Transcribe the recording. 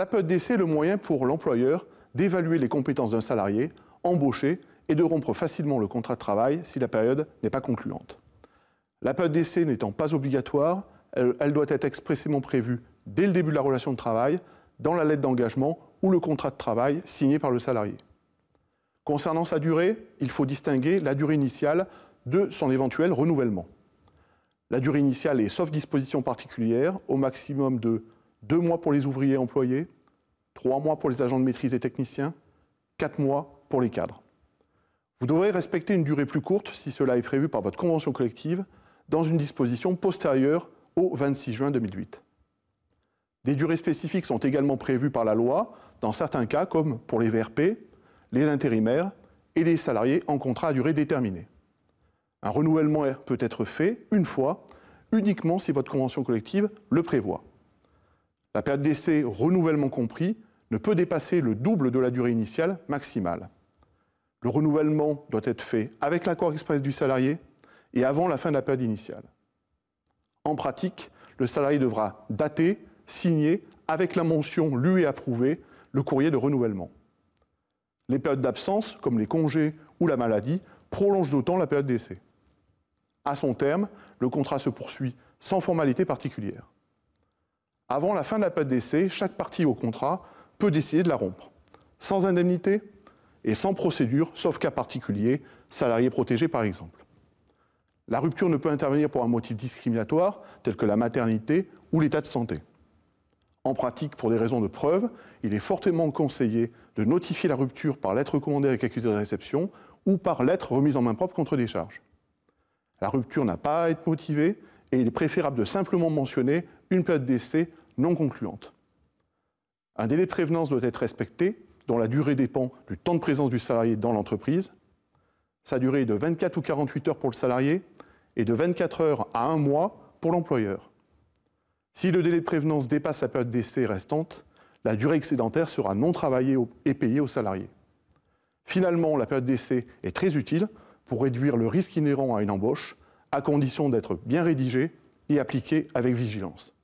La e d'essai est le moyen pour l'employeur d'évaluer les compétences d'un salarié embaucher et de rompre facilement le contrat de travail si la période n'est pas concluante. La période d'essai n'étant pas obligatoire, elle, elle, doit être expressément prévue dès le début de la relation de travail, dans la lettre d'engagement ou le contrat de travail signé par le salarié. Concernant sa durée, il faut distinguer la durée initiale de son éventuel renouvellement. La durée initiale est, sauf disposition particulière, au maximum de deux mois pour les ouvriers employés, trois mois pour les agents de maîtrise et techniciens, quatre mois pour les cadres. Vous devrez respecter une durée plus courte si cela est prévu par votre convention collective dans une disposition postérieure au 26 juin 2008. Des durées spécifiques sont également prévues par la loi dans certains cas comme pour les VRP, les intérimaires et les salariés en contrat à durée déterminée. Un renouvellement peut être fait une fois, uniquement si votre convention collective le prévoit. La période d'essai, renouvellement compris, ne peut dépasser le double de la durée initiale maximale. Le renouvellement doit être fait avec l'accord express du salarié et avant la fin de la période initiale. En pratique, le salarié devra dater, signer, avec la mention lue et approuvée, le courrier de renouvellement. Les périodes d'absence, comme les congés ou la maladie, prolongent d'autant la période d'essai. À son terme, le contrat se poursuit sans formalité particulière. Avant la fin de la période d'essai, chaque partie au contrat peut décider de la rompre, sans indemnité et sans procédure, sauf cas particulier, salarié protégé par exemple. La rupture ne peut intervenir pour un motif discriminatoire, tel que la maternité ou l'état de santé. En pratique, pour des raisons de preuve, il est fortement conseillé de notifier la rupture par lettre recommandée avec accusé de réception ou par lettre remise en main propre contre décharge. La rupture n'a pas à être motivée et il est préférable de simplement mentionner une période d'essai non concluante. Un délai de prévenance doit être respecté, dont la durée dépend du temps de présence du salarié dans l'entreprise. Sa durée est de 24 ou 48 heures pour le salarié et de 24 heures à un mois pour l'employeur. Si le délai de prévenance dépasse la période d'essai restante, la durée excédentaire sera non travaillée et payée au salarié. Finalement, la période d'essai est très utile pour réduire le risque inhérent à une embauche à condition d'être bien rédigé et appliqué avec vigilance.